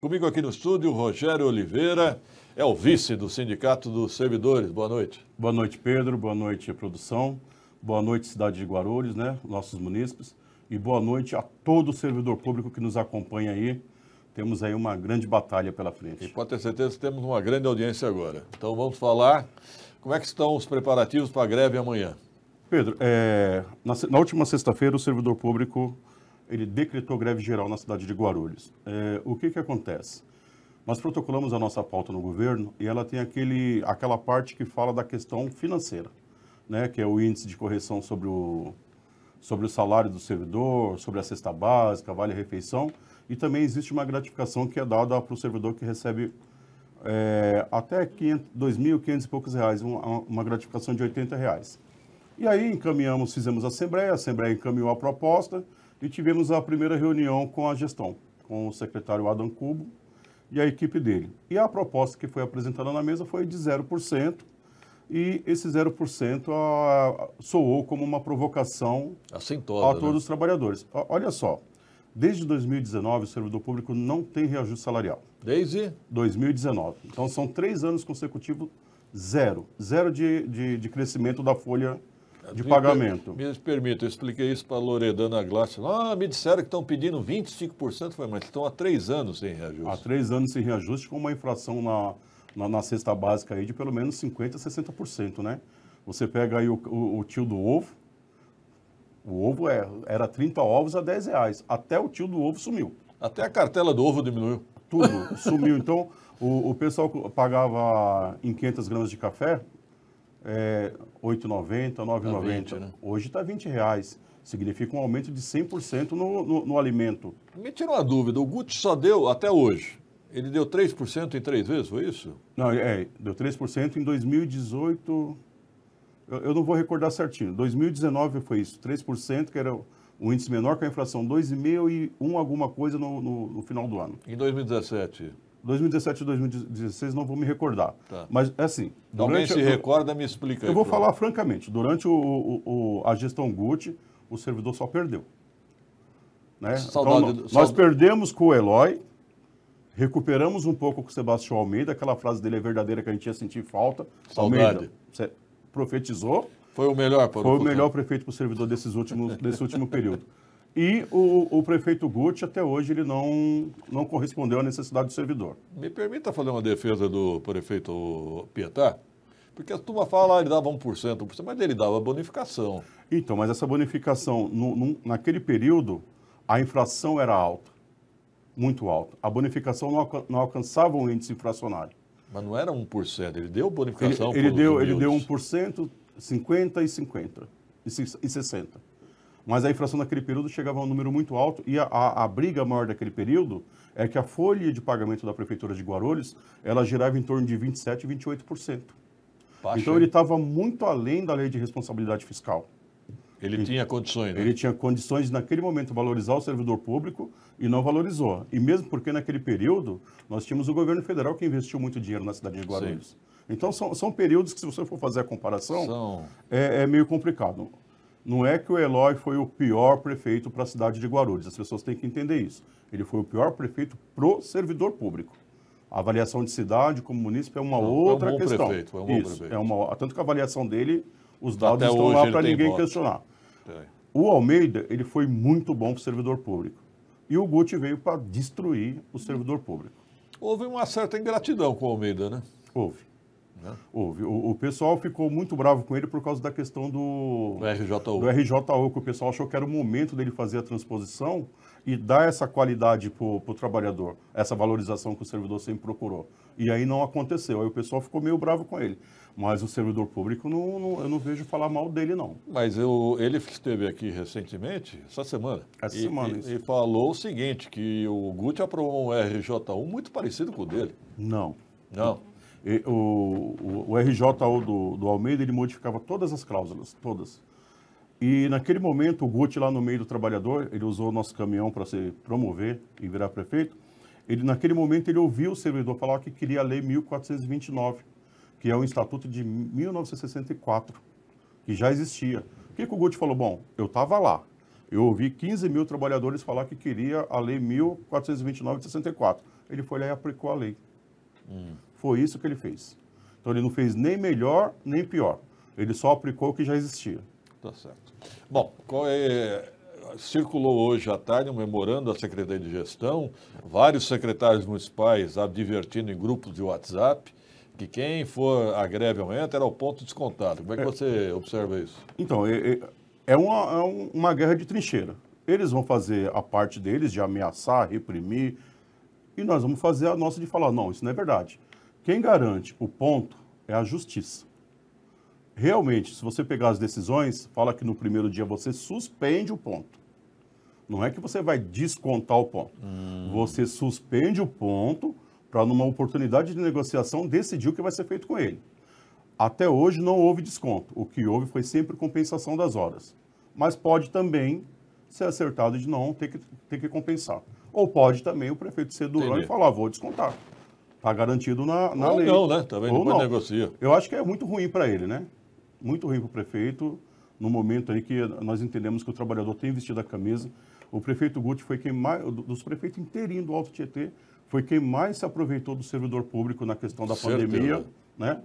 Comigo aqui no estúdio, Rogério Oliveira, é o vice do Sindicato dos Servidores. Boa noite. Boa noite, Pedro. Boa noite, produção. Boa noite, cidade de Guarulhos, né? Nossos munícipes. E boa noite a todo servidor público que nos acompanha aí. Temos aí uma grande batalha pela frente. E pode ter certeza que temos uma grande audiência agora. Então vamos falar como é que estão os preparativos para a greve amanhã. Pedro, é, na, na última sexta-feira o servidor público ele decretou greve geral na cidade de Guarulhos. É, o que, que acontece? Nós protocolamos a nossa pauta no governo e ela tem aquele, aquela parte que fala da questão financeira, né, que é o índice de correção sobre o, sobre o salário do servidor, sobre a cesta básica, vale-refeição, e também existe uma gratificação que é dada para o servidor que recebe é, até 2.500 e poucos reais, uma, uma gratificação de 80 reais. E aí encaminhamos, fizemos a Assembleia, a Assembleia encaminhou a proposta, e tivemos a primeira reunião com a gestão, com o secretário Adam Cubo e a equipe dele. E a proposta que foi apresentada na mesa foi de 0%, e esse 0% a, soou como uma provocação assim a né? todos né? os trabalhadores. olha só, desde 2019 o servidor público não tem reajuste salarial. Desde? 2019. Então são três anos consecutivos zero. Zero de, de, de crescimento da folha de me pagamento. Per, me permita, eu expliquei isso para a Loredana Glass. Ah, me disseram que estão pedindo 25%, foi, mas estão há três anos sem reajuste. Há três anos sem reajuste, com uma inflação na, na, na cesta básica aí de pelo menos 50%, 60%, né? Você pega aí o, o, o tio do ovo, o ovo é, era 30 ovos a 10 reais. Até o tio do ovo sumiu. Até a cartela do ovo diminuiu. Tudo sumiu. Então, o, o pessoal pagava em 500 gramas de café, é, 8,90, 9,90. Tá né? Hoje está 20 reais. Significa um aumento de 100% no, no, no alimento. Me tira uma dúvida, o Gucci só deu até hoje. Ele deu 3% em três vezes, foi isso? Não, é, deu 3% em 2018. Eu, eu não vou recordar certinho. 2019 foi isso, 3%, que era um índice menor que a inflação, 2,5 e 1 alguma coisa no, no, no final do ano. Em 2017? 2017 e 2016 não vou me recordar. Tá. Mas é assim. Alguém se recorda, me explica. Eu vou falar favor. francamente. Durante o, o, o, a gestão Gucci, o servidor só perdeu. Né? Então, saudade, então, nós perdemos com o Eloy, recuperamos um pouco com o Sebastião Almeida, aquela frase dele é verdadeira que a gente ia sentir falta. Saudade. Almeida, você profetizou. Foi o melhor para Foi o, o melhor prefeito para o servidor desses últimos, desse último período. E o, o prefeito Guti, até hoje, ele não, não correspondeu à necessidade do servidor. Me permita fazer uma defesa do prefeito Pietá? Porque a turma fala, ah, ele dava 1%, 1%, mas ele dava bonificação. Então, mas essa bonificação, no, no, naquele período, a inflação era alta, muito alta. A bonificação não, não alcançava o um índice inflacionário. Mas não era 1%, ele deu bonificação. Ele, ele deu, ele deu 1%, 50% e 50%, e 60% mas a inflação naquele período chegava a um número muito alto e a, a, a, briga maior daquele período é que a folha de pagamento da prefeitura de Guarulhos, ela girava em torno de 27, 28%. Baixa, então ele estava muito além da lei de responsabilidade fiscal. Ele tinha condições, né? Ele tinha condições de, naquele momento, valorizar o servidor público e não valorizou. E mesmo porque, naquele período, nós tínhamos o governo federal que investiu muito dinheiro na cidade de Guarulhos. Sim. Então, são, são períodos que, se você for fazer a comparação, são... é, é meio complicado. Não é que o Eloy foi o pior prefeito para a cidade de Guarulhos, as pessoas têm que entender isso. Ele foi o pior prefeito pro servidor público. A avaliação de cidade como município é uma não, outra é um bom questão. Prefeito, é um bom isso, prefeito. É uma, tanto que a avaliação dele, os dados Até estão lá para ninguém questionar. O Almeida, ele foi muito bom para o servidor público. E o Guti veio para destruir o servidor público. Houve uma certa ingratidão com o Almeida, né? Houve. Houve. O, o, pessoal ficou muito bravo com ele por causa da questão do, do RJU. Do RJU, que o pessoal achou que era o momento dele fazer a transposição e dar essa qualidade para o trabalhador, essa valorização que o servidor sempre procurou. E aí não aconteceu. Aí o pessoal ficou meio bravo com ele. Mas o servidor público, não, não eu não vejo falar mal dele, não. Mas eu, ele esteve aqui recentemente, essa semana. Essa e, semana, e, e, falou o seguinte, que o Guti aprovou um RJ1 muito parecido com o dele. Não. Não o, o, o RJO do, do Almeida, ele modificava todas as cláusulas, todas. E naquele momento, o Guti lá no meio do trabalhador, ele usou o nosso caminhão para se promover e virar prefeito. Ele, naquele momento, ele ouviu o servidor falar que queria a Lei 1429, que é o Estatuto de 1964, que já existia. O que, que o Guti falou? Bom, eu estava lá. Eu ouvi 15 mil trabalhadores falar que queria a Lei 1429 de 64. Ele foi lá e aplicou a lei. Hum. Foi isso que ele fez. Então ele não fez nem melhor nem pior. Ele só aplicou o que já existia. Tá certo. Bom, é, circulou hoje à tarde um memorando da Secretaria de Gestão, vários secretários municipais advertindo em grupos de WhatsApp que quem for à greve aumenta era o ponto descontado. Como é que é, você observa isso? Então, é, é, é uma, é uma guerra de trincheira. Eles vão fazer a parte deles de ameaçar, reprimir, e nós vamos fazer a nossa de falar, não, isso não é verdade. Quem garante o ponto é a justiça. Realmente, se você pegar as decisões, fala que no primeiro dia você suspende o ponto. Não é que você vai descontar o ponto. Hum. Você suspende o ponto para, numa oportunidade de negociação, decidir o que vai ser feito com ele. Até hoje não houve desconto. O que houve foi sempre compensação das horas. Mas pode também ser acertado de não ter que, ter que compensar. Ou pode também o prefeito ser durão e falar, vou descontar. Está garantido na, na Ou lei. não, né? Também Ou não. negocia. Eu acho que é muito ruim para ele, né? Muito ruim para o prefeito, no momento aí que nós entendemos que o trabalhador tem vestido a camisa. O prefeito Guti foi quem mais, dos prefeitos inteirinhos do Alto Tietê, foi quem mais se aproveitou do servidor público na questão da Certeza. pandemia, né?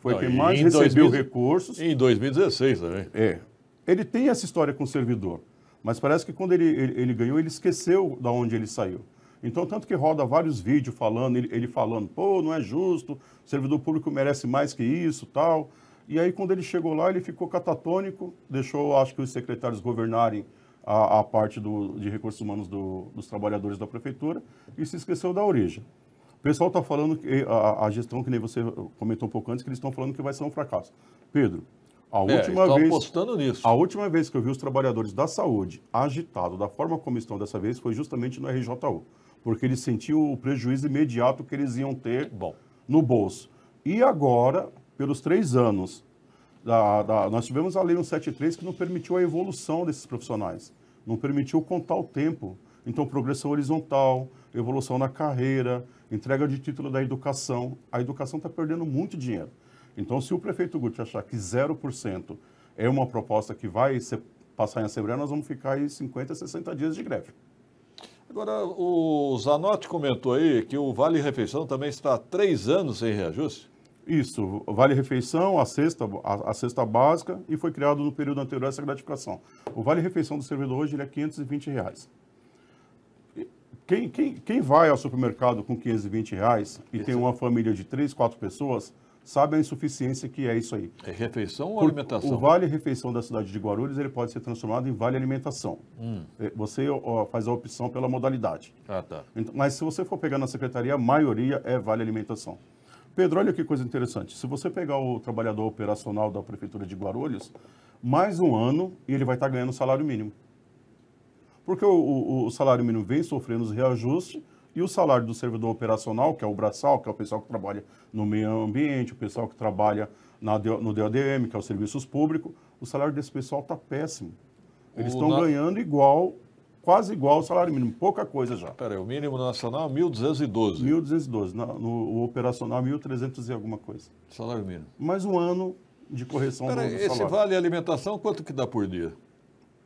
Foi não, quem mais recebeu recursos. Em 2016 também. É. Ele tem essa história com o servidor, mas parece que quando ele, ele, ele ganhou, ele esqueceu da onde ele saiu. Então, tanto que roda vários vídeos falando, ele, ele falando, pô, não é justo, o servidor público merece mais que isso, tal. E aí, quando ele chegou lá, ele ficou catatônico, deixou, acho que os secretários governarem a, a parte do, de recursos humanos do, dos trabalhadores da prefeitura e se esqueceu da origem. O pessoal está falando que a, a, gestão, que nem você comentou um pouco antes, que eles estão falando que vai ser um fracasso. Pedro, a é, última vez. apostando nisso. A última vez que eu vi os trabalhadores da saúde agitados da forma como estão dessa vez foi justamente no RJU porque eles sentiam o prejuízo imediato que eles iam ter Bom. no bolso. E agora, pelos três anos, da, da, nós tivemos a Lei 173 que não permitiu a evolução desses profissionais, não permitiu contar o tempo. Então, progressão horizontal, evolução na carreira, entrega de título da educação. A educação está perdendo muito dinheiro. Então, se o prefeito Guti achar que 0% é uma proposta que vai ser, passar em Assembleia, nós vamos ficar aí 50, 60 dias de greve. Agora, o Zanotti comentou aí que o Vale Refeição também está há três anos sem reajuste. Isso, Vale Refeição, a cesta, a, a, cesta básica e foi criado no período anterior essa gratificação. O Vale Refeição do servidor hoje ele é R$ 520. Reais. Quem, quem, quem vai ao supermercado com 520 reais e Isso. tem uma família de três, quatro pessoas, sabe a insuficiência que é isso aí. É refeição ou Por, alimentação? O vale-refeição da cidade de Guarulhos ele pode ser transformado em vale-alimentação. Hum. É, você ó, faz a opção pela modalidade. Ah, tá. Então, mas se você for pegar na secretaria, a maioria é vale-alimentação. Pedro, olha que coisa interessante. Se você pegar o trabalhador operacional da Prefeitura de Guarulhos, mais um ano e ele vai estar ganhando salário mínimo. Porque o, o, o salário mínimo vem sofrendo os reajustes e o salário do servidor operacional, que é o braçal, que é o pessoal que trabalha no meio ambiente, o pessoal que trabalha na, no DADM, que é os serviços públicos, o salário desse pessoal está péssimo. Eles estão na... ganhando igual, quase igual ao salário mínimo, pouca coisa já. Peraí, o mínimo nacional 1.212. É 1.212, no, no operacional 1.300 é e alguma coisa. Salário mínimo. Mais um ano de correção Pera, do, do esse vale alimentação, quanto que dá por dia?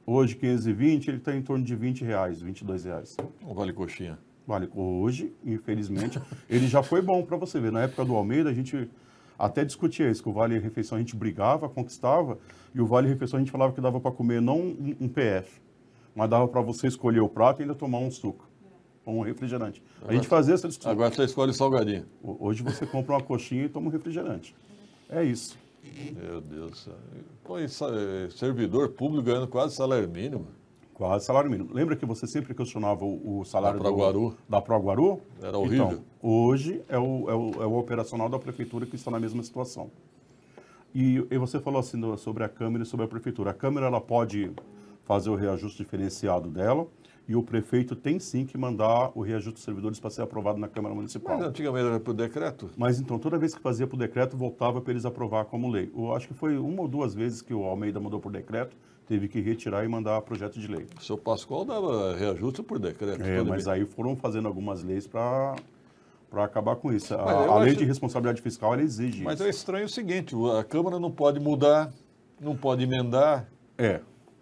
Hoje, 520, ele está em torno de 20 reais, 22 reais. Um vale coxinha. Vale, hoje, infelizmente, ele já foi bom para você ver. Na época do Almeida, a gente até discutia isso, que o Vale Refeição a gente brigava, conquistava, e o Vale Refeição a gente falava que dava para comer não um, um PF, mas dava para você escolher o prato e ainda tomar um suco, um refrigerante. Agora, a gente fazia essa discussão. Agora você escolhe salgadinho. Hoje você compra uma coxinha e toma um refrigerante. É isso. Meu Deus. Pô, eh, servidor público ganhando quase salário mínimo. Quase salário mínimo. Lembra que você sempre questionava o, o salário da Proguaru? da Proguaru? Era então, horrível. Então, hoje é o, é, o, é o operacional da prefeitura que está na mesma situação. E, e você falou assim do, sobre a Câmara e sobre a prefeitura. A Câmara ela pode fazer o reajuste diferenciado dela e o prefeito tem sim que mandar o reajuste dos servidores para ser aprovado na Câmara Municipal. Mas antigamente era por decreto? Mas então, toda vez que fazia por decreto, voltava para eles aprovar como lei. Eu acho que foi uma ou duas vezes que o Almeida mudou por decreto teve que retirar e mandar projeto de lei. O seu Pascoal dava reajuste por decreto. É, mas bem. aí foram fazendo algumas leis para para acabar com isso. a, lei de responsabilidade fiscal ela exige. Mas isso. é estranho o seguinte: a Câmara não pode mudar, não pode emendar. É,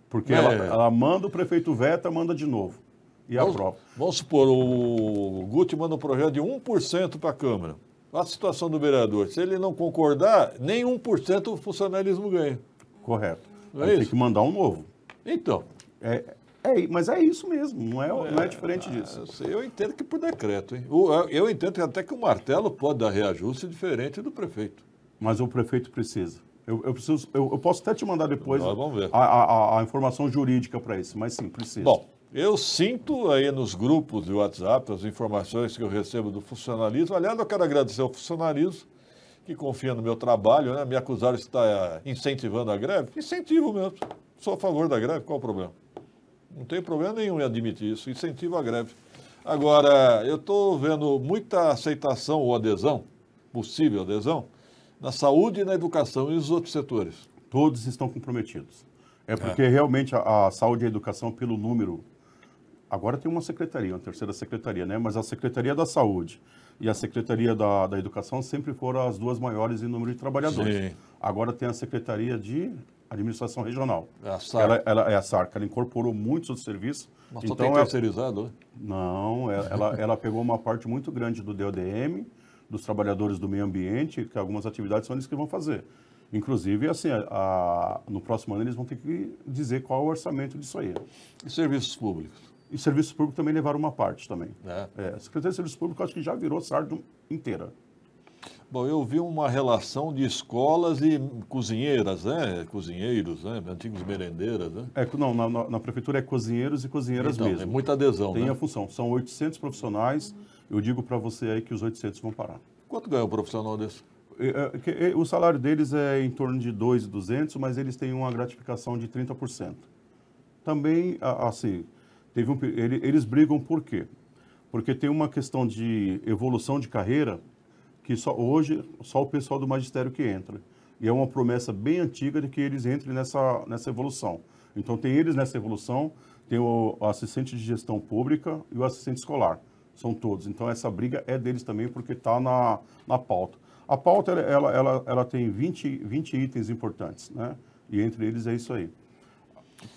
porque é. Ela, ela, manda o prefeito veta, manda de novo e vamos, aprova. Vamos supor, o Guti manda um projeto de 1% para a Câmara. A situação do vereador, se ele não concordar, nem 1% o funcionalismo ganha. Correto é tem que mandar um novo. Então. É, é, é, mas é isso mesmo, não é, não é diferente ah, disso. Eu, sei, eu entendo que por decreto, hein? Eu, eu entendo até que o martelo pode dar reajuste diferente do prefeito. Mas o prefeito precisa. Eu, eu preciso, eu, eu, posso até te mandar depois Nós vamos ver. A, a, a informação jurídica para isso, mas sim, precisa. Bom, eu sinto aí nos grupos de WhatsApp as informações que eu recebo do funcionalismo. Aliás, eu quero agradecer ao funcionalismo que confia no meu trabalho, né? me acusaram de estar eh, incentivando a greve. Incentivo mesmo. Sou a favor da greve, qual o problema? Não tem problema nenhum em admitir isso. Incentivo a greve. Agora, eu estou vendo muita aceitação ou adesão, possível adesão, na saúde e na educação e nos outros setores. Todos estão comprometidos. É porque é. realmente a, a, saúde e a educação, pelo número. Agora tem uma secretaria, uma terceira secretaria, né? Mas a Secretaria da Saúde, e a Secretaria da, da Educação sempre foram as duas maiores em número de trabalhadores. Sim. Agora tem a Secretaria de Administração Regional. É a SARC. Ela, ela, é a SARC, ela incorporou muitos outros serviços. Mas então, tem é- ela, né? Não, é, ela, ela pegou uma parte muito grande do DODM, dos trabalhadores do meio ambiente, que algumas atividades são eles que vão fazer. Inclusive, assim, a, a, no próximo ano eles vão ter que dizer qual é o orçamento disso aí. E serviços públicos? E serviço público também levaram uma parte também. É. É, a Secretaria de Serviço Público acho que já virou sardo inteira. Bom, eu vi uma relação de escolas e cozinheiras, né? Cozinheiros, né? Antigos merendeiras, né? É, não, na, na prefeitura é cozinheiros e cozinheiras então, é mesmo. É muita adesão, Tem né? a função. São 800 profissionais. Eu digo para você aí que os 800 vão parar. Quanto ganha um profissional desse? É, é, o salário deles é em torno de 2,200, mas eles têm uma gratificação de 30%. Também, assim, Teve um, ele, eles brigam por quê? Porque tem uma questão de evolução de carreira que só hoje só o pessoal do magistério que entra. E é uma promessa bem antiga de que eles entrem nessa, nessa evolução. Então tem eles nessa evolução, tem o assistente de gestão pública e o assistente escolar. São todos. Então essa briga é deles também porque está na, na pauta. A pauta ela, ela, ela tem 20, 20 itens importantes, né? E entre eles é isso aí.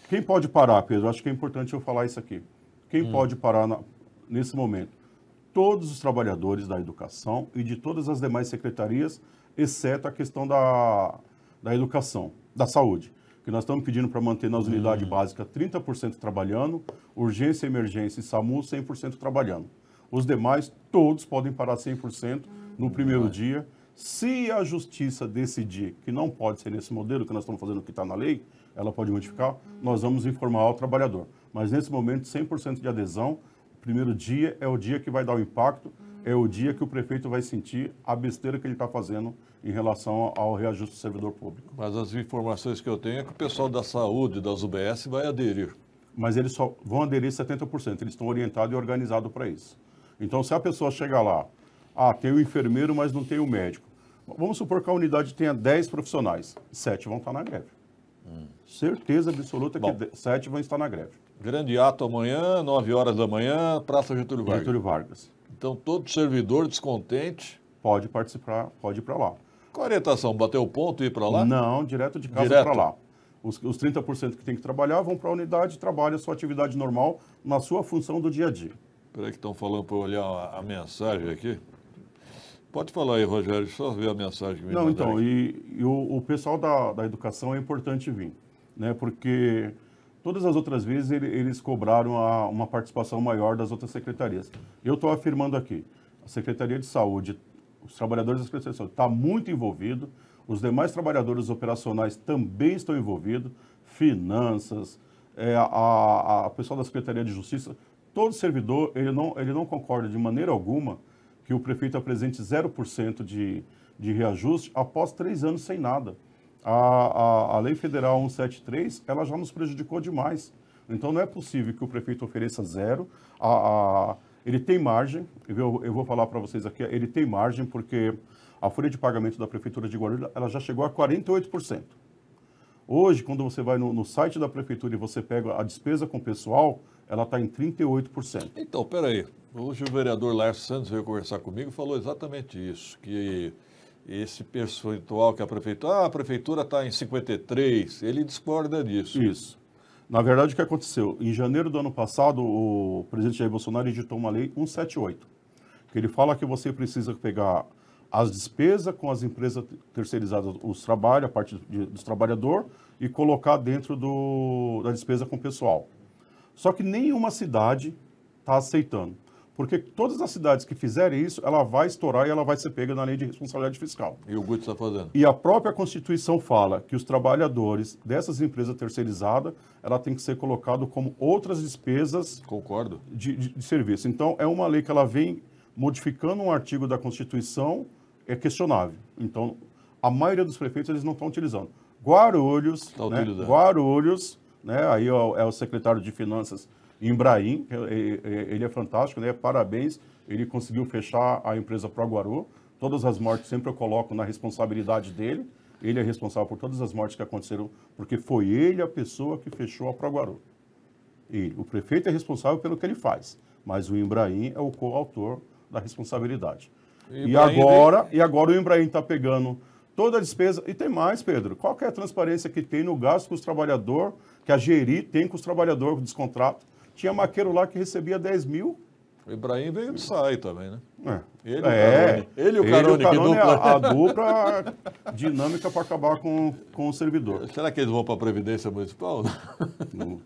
Quem pode parar, Pedro? Acho que é importante eu falar isso aqui. Quem hum. pode parar na, nesse momento? Todos os trabalhadores da educação e de todas as demais secretarias, exceto a questão da, da educação, da saúde. Que nós estamos pedindo para manter nas unidades hum. básicas 30% trabalhando, urgência, emergência e SAMU 100% trabalhando. Os demais, todos podem parar 100% no hum, primeiro hum. dia. Se a justiça decidir que não pode ser nesse modelo que nós estamos fazendo, que está na lei, ela pode modificar, nós vamos informar ao trabalhador. Mas nesse momento, 100% de adesão, primeiro dia é o dia que vai dar o impacto, é o dia que o prefeito vai sentir a besteira que ele está fazendo em relação ao reajuste do servidor público. Mas as informações que eu tenho é que o pessoal da saúde, das UBS, vai aderir. Mas eles só vão aderir 70%, eles estão orientados e organizados para isso. Então, se a pessoa chegar lá, ah, tem o enfermeiro, mas não tem o médico. Vamos supor que a unidade tenha 10 profissionais, 7 vão estar tá na greve. Hum. Certeza absoluta Bom. que sete vão estar na greve. Grande ato amanhã, 9 horas da manhã, Praça Getúlio Vargas. Getúlio Vargas. Então, todo servidor descontente... Pode participar, pode ir para lá. Qual a orientação? Bater o ponto e ir para lá? Não, direto de casa para lá. Os, os 30% que tem que trabalhar vão para a unidade, e trabalha a sua atividade normal na sua função do dia a dia. Espera que estão falando para olhar a, a mensagem aqui. Pode falar aí, Rogério, só ver a mensagem que me Não, então, aí. e, e o, o, pessoal da, da educação é importante vir, né? Porque todas as outras vezes ele, eles cobraram a, uma participação maior das outras secretarias. Eu estou afirmando aqui, a Secretaria de Saúde, os trabalhadores da Secretaria de Saúde está muito envolvido, os demais trabalhadores operacionais também estão envolvidos, finanças, é, a, a, a pessoal da Secretaria de Justiça, todo servidor, ele não, ele não concorda de maneira alguma que o prefeito apresente 0% de, de reajuste após três anos sem nada. A, a, a, Lei Federal 173, ela já nos prejudicou demais. Então, não é possível que o prefeito ofereça zero. A, a ele tem margem, eu, eu vou falar para vocês aqui, ele tem margem porque a folha de pagamento da Prefeitura de Guarulhos, ela já chegou a 48%. Hoje, quando você vai no, no, site da prefeitura e você pega a despesa com o pessoal, ela está em 38%. Então, peraí. Hoje o vereador Lárcio Santos veio conversar comigo e falou exatamente isso, que esse percentual que a prefeitura... Ah, a prefeitura está em 53, ele discorda disso. Isso. Na verdade, o que aconteceu? Em janeiro do ano passado, o presidente Jair Bolsonaro editou uma lei 178, que ele fala que você precisa pegar as despesas com as empresas terceirizadas, os trabalhos, a parte de, dos trabalhador, e colocar dentro do, da despesa com o pessoal. Só que nenhuma cidade está aceitando. Porque todas as cidades que fizerem isso, ela vai estourar e ela vai ser pega na lei de responsabilidade fiscal. E o Guto está fazendo. E a própria Constituição fala que os trabalhadores dessas empresas terceirizadas, ela tem que ser colocado como outras despesas Concordo. De, de, de serviço. Então, é uma lei que ela vem modificando um artigo da Constituição, é questionável. Então, a maioria dos prefeitos eles não estão utilizando. Guarulhos, tá né? Guarulhos, né? Aí ó, é, é o secretário de Finanças Embraim, é, é, é, ele é fantástico, né? Parabéns, ele conseguiu fechar a empresa Proguaru. Todas as mortes sempre eu coloco na responsabilidade dele. Ele é responsável por todas as mortes que aconteceram, porque foi ele a pessoa que fechou a Proguaru. Ele, o prefeito é responsável pelo que ele faz, mas o Embraim é o coautor da responsabilidade. E, e agora, e agora o Embraim está pegando toda a despesa. E tem mais, Pedro. Qual é a transparência que tem no gasto com os trabalhadores, que a Geri tem com os trabalhadores do descontrato? Tinha maqueiro lá que recebia 10 mil. O Ibrahim veio do SAI também, né? É. Ele, é. O ele, o Carone, ele, o Carone, dupla. A, a dupla dinâmica para acabar com, com o servidor. Será que eles vão para a Previdência Municipal? o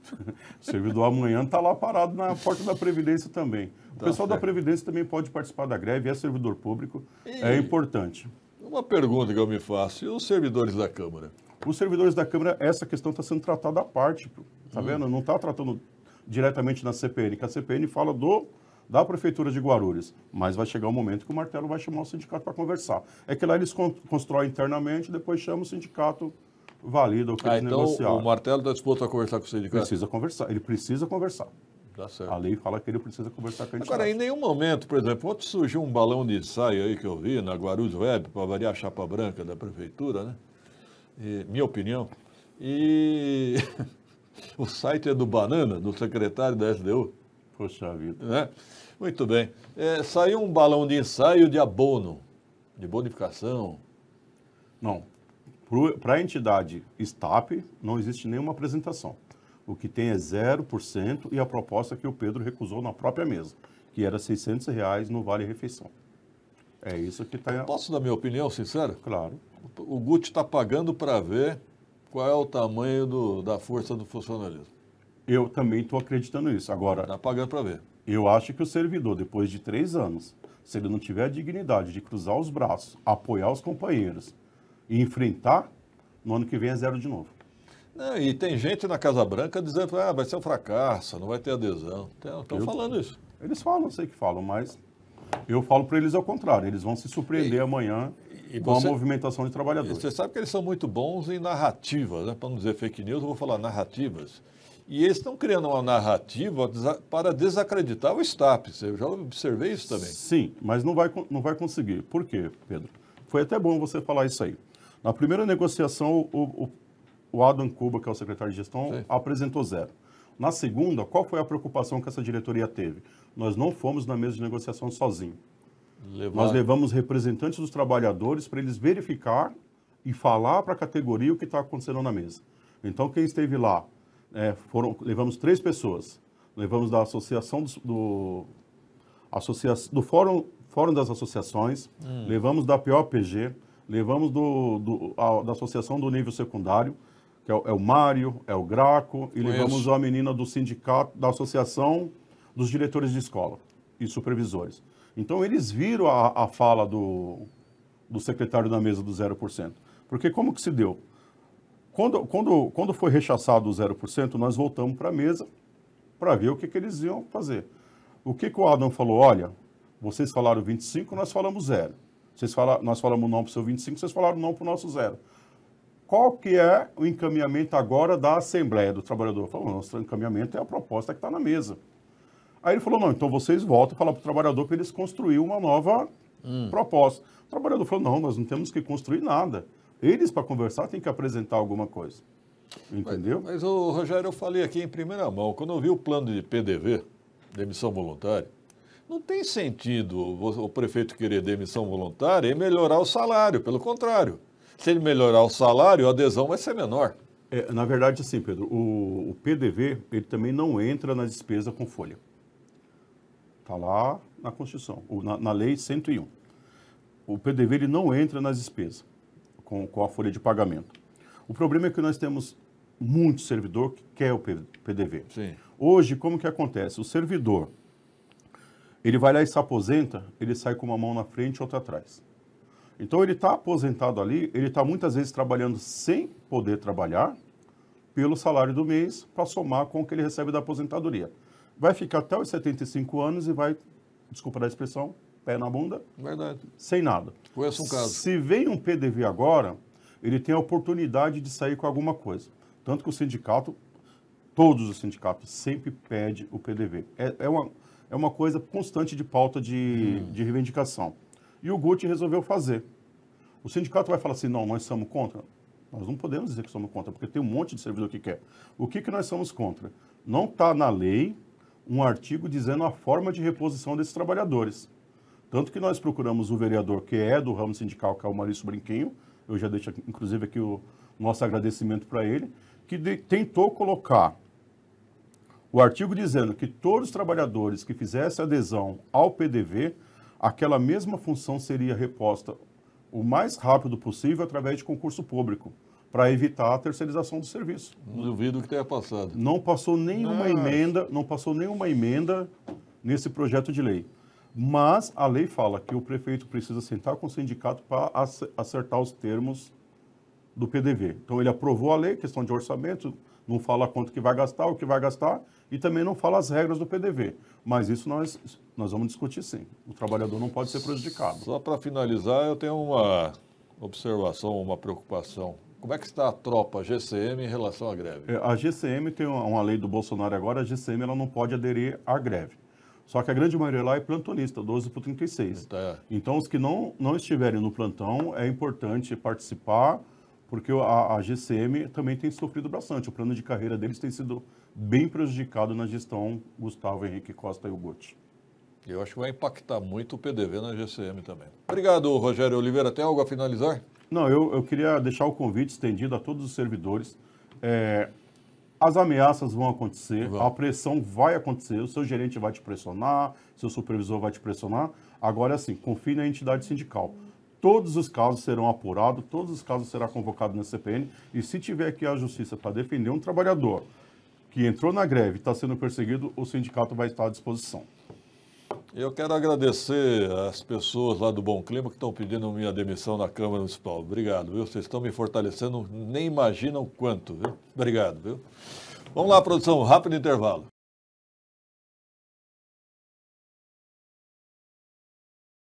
servidor amanhã está lá parado na porta da Previdência também. O tá pessoal certo. da Previdência também pode participar da greve, é servidor público, e é importante. Uma pergunta que eu me faço, e os servidores da Câmara? Os servidores da Câmara, essa questão está sendo tratada à parte, tá hum. vendo? Não está tratando diretamente na CPN, que a CPN fala do da Prefeitura de Guarulhos. Mas vai chegar o um momento que o Martelo vai chamar o sindicato para conversar. É que lá eles constroem internamente, depois chama o sindicato valida o que ah, eles então negociaram. o Martelo está disposto a conversar com o sindicato? Precisa conversar, ele precisa conversar. Tá certo. A lei fala que ele precisa conversar com a gente. Agora, em nenhum momento, por exemplo, ontem surgiu um balão de ensaio aí que eu vi na Guarulhos Web, para variar a chapa branca da prefeitura, né? E, minha opinião. E O site é do Banana, do secretário da SDU. Poxa vida. Né? Muito bem. É, saiu um balão de ensaio de abono, de bonificação. Não. Para a entidade STAP, não existe nenhuma apresentação. O que tem é 0% e a proposta que o Pedro recusou na própria mesa, que era R$ 600 reais no Vale Refeição. É isso que está. Posso dar minha opinião sincera? Claro. O Guti está pagando para ver qual é o tamanho do, da força do funcionalismo? Eu também estou acreditando nisso. Agora. Está pagando para ver. Eu acho que o servidor, depois de três anos, se ele não tiver a dignidade de cruzar os braços, apoiar os companheiros e enfrentar, no ano que vem é zero de novo. Não, e tem gente na Casa Branca dizendo que ah, vai ser um fracasso, não vai ter adesão. Estão falando isso. Eles falam, sei que falam, mas eu falo para eles ao contrário. Eles vão se surpreender e, amanhã e com você, a movimentação de trabalhadores. Você sabe que eles são muito bons em narrativas, né? para não dizer fake news, eu vou falar narrativas. E eles estão criando uma narrativa para desacreditar o STAP. Eu já observei isso também. Sim, mas não vai, não vai conseguir. Por quê, Pedro? Foi até bom você falar isso aí. Na primeira negociação, o, o, o Adam Cuba, que é o secretário de gestão, Sim. apresentou zero. Na segunda, qual foi a preocupação que essa diretoria teve? Nós não fomos na mesa de negociação sozinho. Levar... Nós levamos representantes dos trabalhadores para eles verificar e falar para a categoria o que está acontecendo na mesa. Então, quem esteve lá, é, foram, levamos três pessoas. Levamos da Associação do, do, associa, do Fórum, Fórum das Associações, hum. levamos da POPG, levamos do, do a, da Associação do Nível Secundário, que é o, é o Mário, é o Graco, e Conheço. levamos a menina do sindicato, da Associação dos Diretores de Escola e Supervisores. Então, eles viram a, a fala do, do secretário da mesa do 0%. Porque como que se deu? Quando, quando, quando foi rechaçado o 0%, nós voltamos para a mesa para ver o que, que eles iam fazer. O que, que o Adam falou? Olha, vocês falaram 25, nós falamos zero. Vocês fala, nós falamos não para o seu 25, vocês falaram não para o nosso zero. Qual que é o encaminhamento agora da Assembleia do Trabalhador? Falou, nosso encaminhamento é a proposta que está na mesa. Aí ele falou: não, então vocês voltam falar para o trabalhador para eles construir uma nova hum. proposta. O trabalhador falou: não, nós não temos que construir nada. Eles, para conversar, têm que apresentar alguma coisa. Entendeu? Mas, mas o Rogério, eu falei aqui em primeira mão, quando eu vi o plano de PDV, demissão voluntária, não tem sentido o, prefeito querer demissão voluntária e melhorar o salário, pelo contrário. Se ele melhorar o salário, a adesão vai ser menor. É, na verdade, sim, Pedro. O, o PDV ele também não entra na despesa com folha. Está lá na Constituição, na, na, Lei 101. O PDV ele não entra nas despesas com, com a folha de pagamento. O problema é que nós temos muito servidor que quer o PDV. Sim. Hoje, como que acontece? O servidor, ele vai lá e se aposenta, ele sai com uma mão na frente e outra atrás. Então, ele está aposentado ali, ele está muitas vezes trabalhando sem poder trabalhar, pelo salário do mês para somar com o que ele recebe da aposentadoria vai ficar até os 75 anos e vai, desculpa da expressão, pé na bunda. Verdade. Sem nada. Conheço um caso. Se vem um PDV agora, ele tem a oportunidade de sair com alguma coisa. Tanto que o sindicato, todos os sindicatos, sempre pede o PDV. É, é uma, é uma coisa constante de pauta de, hum. de reivindicação. E o Gucci resolveu fazer. O sindicato vai falar assim: não, nós somos contra. Nós não podemos dizer que somos contra, porque tem um monte de servidor que quer. O que, que nós somos contra? Não está na lei um artigo dizendo a forma de reposição desses trabalhadores. Tanto que nós procuramos o vereador que é do ramo sindical, que é o Maurício Brinquinho, eu já deixo inclusive aqui o nosso agradecimento para ele, que de, tentou colocar o artigo dizendo que todos os trabalhadores que fizessem adesão ao PDV, aquela mesma função seria reposta o mais rápido possível através de concurso público para evitar a terceirização do serviço. Não duvido que tenha passado. Não passou nenhuma Nossa. emenda, não passou nenhuma emenda nesse projeto de lei. Mas a lei fala que o prefeito precisa sentar com o sindicato para acertar os termos do PDV. Então ele aprovou a lei, questão de orçamento, não fala quanto que vai gastar, o que vai gastar e também não fala as regras do PDV. Mas isso nós nós vamos discutir sim. O trabalhador não pode ser prejudicado. Só para finalizar, eu tenho uma observação, uma preocupação como é que está a tropa GCM em relação à greve? É, a GCM tem uma, uma lei do Bolsonaro agora, a GCM ela não pode aderir à greve. Só que a grande maioria lá é plantonista, 12 por 36. Então, é. então os que não, não estiverem no plantão, é importante participar, porque a, a, GCM também tem sofrido bastante. O plano de carreira deles tem sido bem prejudicado na gestão Gustavo Henrique Costa e o Gucci. Eu acho que vai impactar muito o PDV na GCM também. Obrigado, Rogério Oliveira. Tem algo a finalizar? Não, eu, eu queria deixar o convite estendido a todos os servidores. É, as ameaças vão acontecer, a pressão vai acontecer, o seu gerente vai te pressionar, seu supervisor vai te pressionar. Agora, assim, confie na entidade sindical. Todos os casos serão apurados, todos os casos serão convocados na CPN. E se tiver que a justiça para defender um trabalhador que entrou na greve e está sendo perseguido, o sindicato vai estar à disposição. Eu quero agradecer as pessoas lá do Bom Clima que estão pedindo minha demissão na Câmara Municipal. Obrigado, viu? Vocês estão me fortalecendo, nem imaginam quanto, viu? Obrigado, viu? Vamos lá, produção, rápido intervalo.